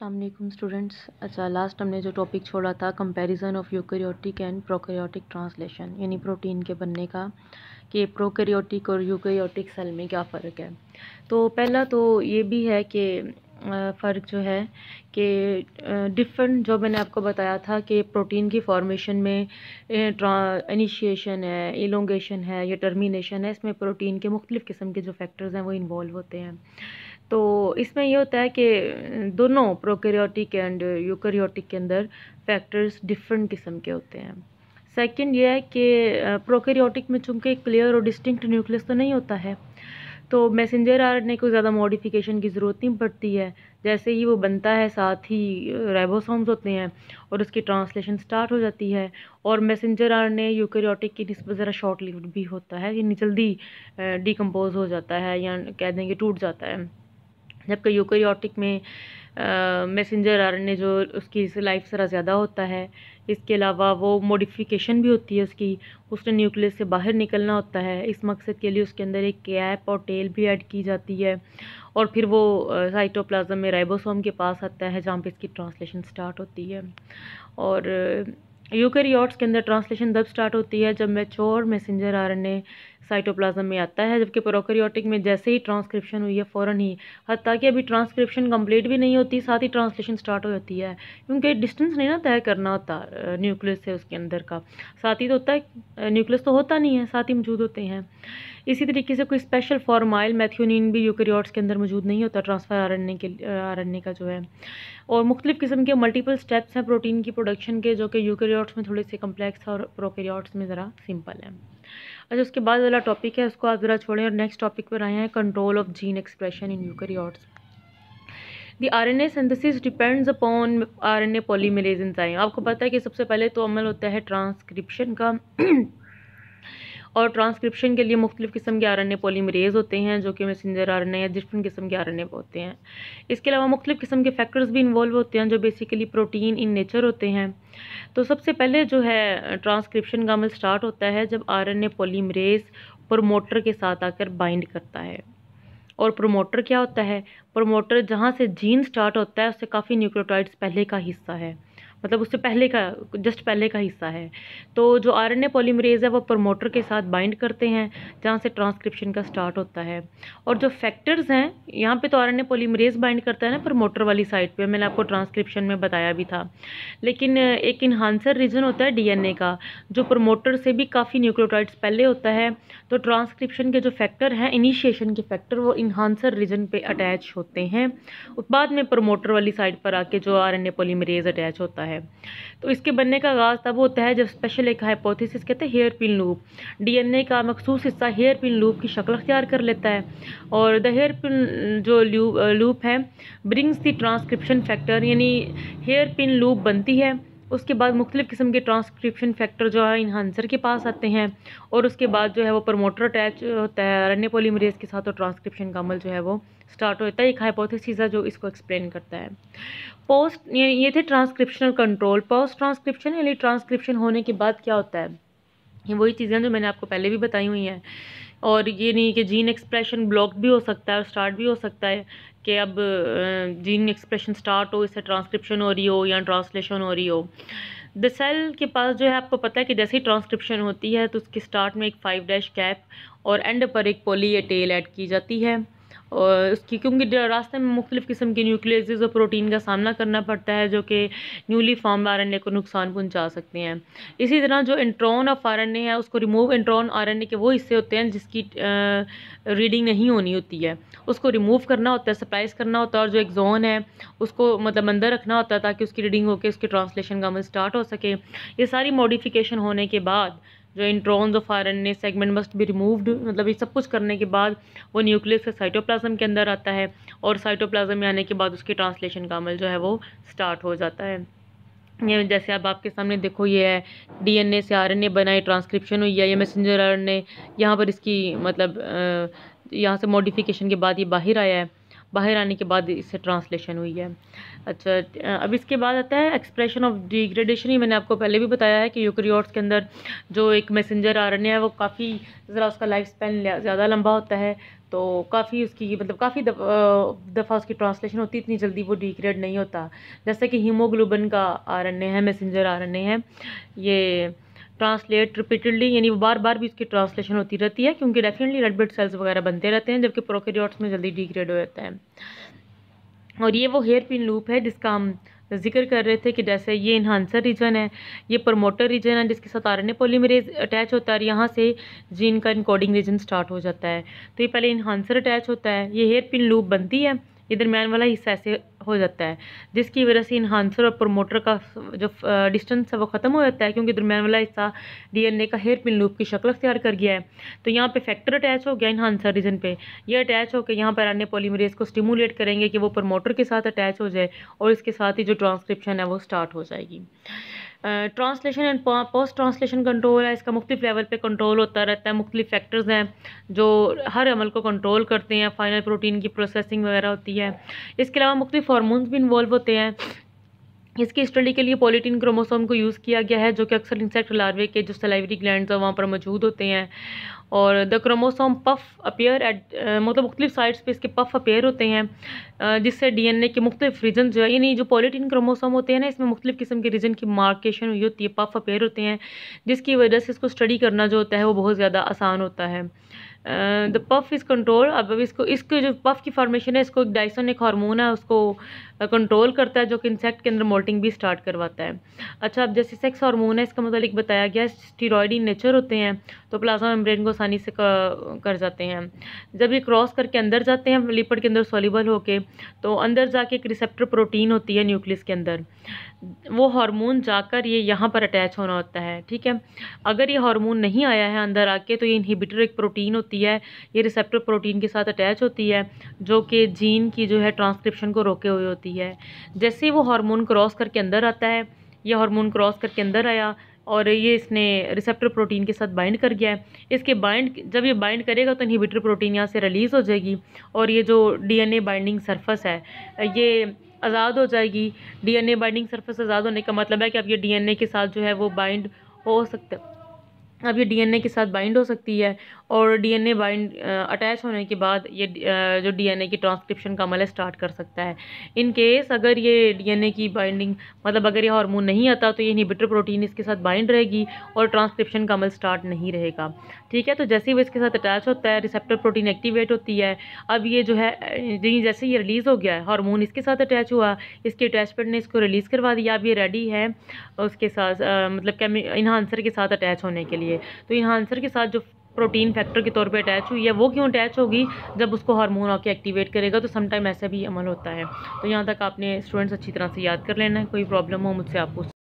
Aslam students अच्छा last हमने जो टॉपिक छोड़ा था comparison of eukaryotic and prokaryotic translation यानी प्रोटीन के बनने का कि प्रोकैरियोटिक और यूकैरियोटिक सेल में क्या फ़र्क है तो पहला तो ये भी है कि फ़र्क जो है कि डिफरेंट जो मैंने आपको बताया था कि प्रोटीन की फॉर्मेशन में इनिशिएशन है एलोंगेशन है या टर्मिनेशन है इसमें प्रोटीन के मुख्तलिफ़ किस्म के जो फैक्टर्स हैं वो इन्वॉल्व होते हैं तो इसमें यह होता है कि दोनों प्रोकैरियोटिक एंड यूकैरियोटिक के अंदर फैक्टर्स डिफरेंट किस्म के होते हैं सेकंड ये है कि प्रोकैरियोटिक में चूंकि क्लियर और डिस्टिंक्ट न्यूक्लियस तो नहीं होता है तो मैसेंजर आर ने को ज़्यादा मॉडिफिकेशन की ज़रूरत नहीं पड़ती है जैसे ही वो बनता है साथ ही राइबोसोम्स होते हैं और उसकी ट्रांसलेशन स्टार्ट हो जाती है और मैसेंजर आर ने यूकैरियोटिक की नस्बत ज़रा शॉर्ट लिव्ड भी होता है यानी जल्दी डिकम्पोज हो जाता है या कह देंगे टूट जाता है जबकि यूकेरियोटिक में मैसेंजर आर जो उसकी लाइफ ज़रा ज़्यादा होता है इसके अलावा वो मोडिफिकेशन भी होती है उसकी उसने न्यूक्लियस से बाहर निकलना होता है इस मकसद के लिए उसके अंदर एक कैप और टेल भी ऐड की जाती है और फिर वो साइटोप्लाज्म में राइबोसोम के पास आता है जहाँ पे इसकी ट्रांसलेशन स्टार्ट होती है और यूकेरियोट्स के अंदर ट्रांसलेशन तब स्टार्ट होती है जब मैच्योर मैसेंजर आरएनए साइटोप्लाज्म में आता है जबकि प्रोकरियोटिक में जैसे ही ट्रांसक्रिप्शन हुई है फ़ौरन ही हती कि अभी ट्रांसक्रिप्शन कंप्लीट भी नहीं होती साथ ही ट्रांसलेशन स्टार्ट हो जाती है क्योंकि डिस्टेंस नहीं ना तय करना होता न्यूक्लियस से उसके अंदर का साथ ही तो होता है न्यूक्लियस तो होता नहीं है साथ ही मौजूद होते हैं इसी तरीके से कोई स्पेशल फॉर्माइल मैथ्यूनिन भी यूक्रियाट्स के अंदर मौजूद नहीं होता ट्रांसफ़र आरएनए के आरएनए का जो है और मुख्तलिफ़ किस्म के मल्टीपल स्टेप्स हैं प्रोटीन की प्रोडक्शन के जो कि यूक्रियाट्स में थोड़े से कम्प्लेक्स और प्रोक्रियाट्स में ज़रा सिंपल हैं अच्छा उसके बाद वाला टॉपिक है उसको आप ज़रा छोड़ें और नेक्स्ट टॉपिक पर आए हैं control of gene expression in eukaryotes the R N A synthesis depends upon R N A polymerase enzyme आपको पता है कि सबसे पहले तो अमल होता है ट्रांसक्रिप्शन का और ट्रांसक्रिप्शन के लिए मुख्तलिफ़ किस्म के आर एन ए पोलीमरेज होते हैं जो कि मैसेंजर आर एन ए या डिफरेंट किस्म के आर एन ए होते हैं इसके अलावा मुख्तलिफ़ किस्म के फैक्टर्स भी इन्वॉल्व होते हैं जो बेसिकली प्रोटीन इन नेचर होते हैं तो सबसे पहले जो है ट्रांसक्रिप्शन का अमल स्टार्ट होता है जब R N A polymerase promoter के साथ आकर बाइंड करता है और प्रोमोटर क्या होता है प्रोमोटर जहाँ से जीन स्टार्ट होता है उससे काफ़ी न्यूक्लियोटाइड्स पहले का हिस्सा है मतलब उससे पहले का जस्ट पहले का हिस्सा है तो जो आरएनए पॉलीमरेज है वो प्रोमोटर के साथ बाइंड करते हैं जहाँ से ट्रांसक्रिप्शन का स्टार्ट होता है और जो फैक्टर्स हैं यहाँ पे तो आरएनए पॉलीमरेज बाइंड करता है ना प्रमोटर वाली साइड पे मैंने आपको ट्रांसक्रिप्शन में बताया भी था लेकिन एक इन्हांसर रीजन होता है ए का जो प्रोमोटर से भी काफ़ी न्यूक्लियोटाइड्स पहले होता है तो ट्रांसक्रिप्शन के जो फैक्टर हैं इनिशिएशन के फैक्टर वो इन्हांसर रीजन पर अटैच होते हैं बाद में प्रोमोटर वाली साइड पर आके जो ए पॉलीमरेज अटैच होता है है तो इसके बनने का आगाज़ तब होता है जब स्पेशल एक हाइपोथेसिस कहते हैं हेयर पिन लूप डीएनए का मखसूस हिस्सा हेयर पिन लूप की शक्ल अख्तियार कर लेता है और द हेयर पिन जो लूप है ब्रिंग्स दी ट्रांसक्रिप्शन फैक्टर यानी हेयर पिन लूप बनती है उसके बाद मुख्तलिफ़ किस्म के ट्रांसक्रिप्शन फैक्टर जो है इन्हांसर के पास आते हैं और उसके बाद जो है वो प्रमोटर अटैच होता है रन पोलीमरेज के साथ और ट्रांसक्रिप्शन का अमल जो है वो स्टार्ट होता है एक चीज़ है जो इसको एक्सप्लेन करता है पोस्ट ये, ये थे ट्रांसक्रिप्शनल कंट्रोल पोस्ट ट्रांसक्रिप्शन यानी ट्रांसक्रिप्शन होने के बाद क्या होता है ये वही चीज़ें जो मैंने आपको पहले भी बताई हुई हैं और ये नहीं कि जीन एक्सप्रेशन ब्लॉक भी हो सकता है और स्टार्ट भी हो सकता है कि अब जीन एक्सप्रेशन स्टार्ट हो इससे ट्रांसक्रिप्शन हो रही हो या ट्रांसलेशन हो रही हो द सेल के पास जो है आपको पता है कि जैसे ही ट्रांसक्रिप्शन होती है तो उसके स्टार्ट में एक फाइव डैश कैप और एंड पर एक पोली या टेल ऐड की जाती है और उसकी क्योंकि रास्ते में मुख्तलिफ़ किस्म के न्यूक्लियस और प्रोटीन का सामना करना पड़ता है जो कि newly form R N A को नुकसान पहुँचा सकते हैं इसी तरह जो intron of R N A है उसको remove intron R N A के वो हिस्से होते हैं जिसकी रीडिंग नहीं होनी होती है उसको रिमूव करना होता है सप्राइज करना होता है और जो एक जोन है उसको मतलब अंदर रखना होता है ताकि उसकी रीडिंग होकर उसके ट्रांसलेशन का अमल स्टार्ट हो सके ये सारी मॉडिफिकेशन होने के बाद जो introns of R N A segment must भी रिमूव्ड मतलब ये सब कुछ करने के बाद वो न्यूक्लियस से साइटोप्लाज्म के अंदर आता है और साइटोप्लाज्म में आने के बाद उसकी ट्रांसलेशन का अमल जो है वो स्टार्ट हो जाता है ये जैसे अब आपके सामने देखो ये है डीएनए से आरएनए बना है ट्रांसक्रिप्शन हुई है ये मैसेंजर आरएनए यहाँ पर इसकी मतलब यहाँ से मॉडिफिकेशन के बाद ये बाहर आया है बाहर आने के बाद इससे ट्रांसलेशन हुई है अच्छा अब इसके बाद आता है एक्सप्रेशन ऑफ डिग्रेडेशन ही मैंने आपको पहले भी बताया है कि यूक्रियोट्स के अंदर जो एक मैसेंजर रहा है वो काफ़ी ज़रा उसका लाइफ स्पेन ज़्यादा लंबा होता है तो काफ़ी उसकी मतलब काफ़ी दफ़ा उसकी ट्रांसलेशन होती इतनी जल्दी वो डिग्रेड नहीं होता जैसे कि हीमोग्लोबन का आ है मैसेंजर आ है ये ट्रांसलेट रिपीटेडली यानी बार बार भी इसकी ट्रांसलेशन होती रहती है क्योंकि डेफिनेटली रेड ब्लड सेल्स वगैरह बनते रहते हैं जबकि प्रोकेरियोट्स में जल्दी डिग्रेड हो जाता है और ये वो हेयर पिन लूप है जिसका हम जिक्र कर रहे थे कि जैसे ये इन्हांसर रीजन है ये प्रमोटर रीजन है जिसके साथ आरएनए पॉलीमरेज अटैच होता है और यहाँ से जीन का इनकोडिंग रीजन स्टार्ट हो जाता है तो ये पहले इन्हांसर अटैच होता है ये हेयर पिन लूप बनती है ये दरमियान वाला हिस्सा ऐसे हो जाता है जिसकी वजह से इन्हांसर और प्रोमोटर का जो डिस्टेंस है वो ख़त्म हो जाता है क्योंकि दरमियान वाला हिस्सा डीएनए का हेयर पिन लूप की शक्ल अख्तियार कर गया है तो यहाँ पे फैक्टर अटैच हो गया इन्हांसर रीजन पे ये अटैच होकर यहाँ पर आने पोलीमरेज को स्टिमुलेट करेंगे कि वो प्रोमोटर के साथ अटैच हो जाए और इसके साथ ही जो ट्रांसक्रिप्शन है वो स्टार्ट हो जाएगी translation and post translation control है इसका मुख्तलिफ लेवल पे कंट्रोल होता रहता है मुख्तु फैक्टर्स हैं जो हर अमल को कंट्रोल करते हैं फाइनल प्रोटीन की प्रोसेसिंग वगैरह होती है इसके अलावा मुख्तु हारमोन्स भी इन्वॉल्व होते हैं इसकी स्टडी के लिए पॉलीटीन क्रोमोसोम को यूज़ किया गया है जो कि अक्सर इंसेक्ट लार्वे के जो सलाइवरी ग्लैंड हैं वहाँ पर मौजूद होते हैं और the chromosome puff appear at मतलब मुख्तलिफ साइड्स पे इसके पफ अपेयर होते हैं जिससे डीएनए के मुख्तलिफ रीजन जो है यानी जो पॉलिटिन क्रोमोसोम होते हैं ना इसमें मुख्तलिफ किस्म के रीजन की मार्केशन हुई होती है पफ अपेयर होते हैं जिसकी वजह से इसको स्टडी करना जो होता है वो बहुत ज़्यादा आसान होता है द पफ इज़ कंट्रोल अब इसको इसके जो पफ की फॉर्मेशन है इसको एक डाइसोनिक हार्मोन है उसको कंट्रोल करता है जो कि इंसेक्ट के अंदर मोल्टिंग भी स्टार्ट करवाता है अच्छा अब जैसे सेक्स हार्मोन है इसका मतलब बताया गया स्टीरोड इन नेचर होते हैं तो प्लाज्मा मेम्ब्रेन को आसानी से कर जाते हैं जब ये क्रॉस करके अंदर जाते हैं लिपड के अंदर सोलिबल होके तो अंदर जाके एक रिसेप्टर प्रोटीन होती है न्यूक्लियस के अंदर वो हार्मोन जाकर ये यहाँ पर अटैच होना होता है ठीक है अगर ये हार्मोन नहीं आया है अंदर आके तो ये इनहिबिटर एक प्रोटीन होती है ये रिसेप्टर प्रोटीन के साथ अटैच होती है जो कि जीन की जो है ट्रांसक्रिप्शन को रोके हुए होती है होती है जैसे ही वो हार्मोन क्रॉस करके अंदर आता है यह हार्मोन क्रॉस करके अंदर आया और ये इसने रिसेप्टर प्रोटीन के साथ बाइंड कर गया है इसके बाइंड जब ये बाइंड करेगा तो इनहिबिटर प्रोटीन यहाँ से रिलीज़ हो जाएगी और ये जो डीएनए बाइंडिंग सरफेस है ये आज़ाद हो जाएगी डीएनए बाइंडिंग सरफेस आज़ाद होने का मतलब है कि अब ये डीएनए के साथ जो है वो बाइंड हो सकता अब ये डीएनए के साथ बाइंड हो सकती है और डीएनए बाइंड अटैच होने के बाद ये जो डीएनए की ट्रांसक्रिप्शन का अमल है स्टार्ट कर सकता है इन केस अगर ये डीएनए की बाइंडिंग मतलब अगर ये हार्मोन नहीं आता तो ये इनहिबिटर प्रोटीन इसके साथ बाइंड रहेगी और ट्रांसक्रिप्शन का अमल स्टार्ट नहीं रहेगा ठीक है तो जैसे ही वो इसके साथ अटैच होता है रिसेप्टर प्रोटीन एक्टिवेट होती है अब ये जो है जैसे ये रिलीज़ हो गया है हारमोन इसके साथ अटैच हुआ इसके अटैचमेंट ने इसको रिलीज़ करवा दिया अब ये रेडी है उसके साथ मतलब क्या इन्हांसर के साथ अटैच होने के लिए तो इन्हांसर के साथ जो प्रोटीन फैक्टर के तौर पे अटैच हुई है वो क्यों अटैच होगी जब उसको हार्मोन आके एक्टिवेट करेगा तो समटाइम ऐसा भी अमल होता है तो यहाँ तक आपने स्टूडेंट्स अच्छी तरह से याद कर लेना है कोई प्रॉब्लम हो मुझसे आप पूछ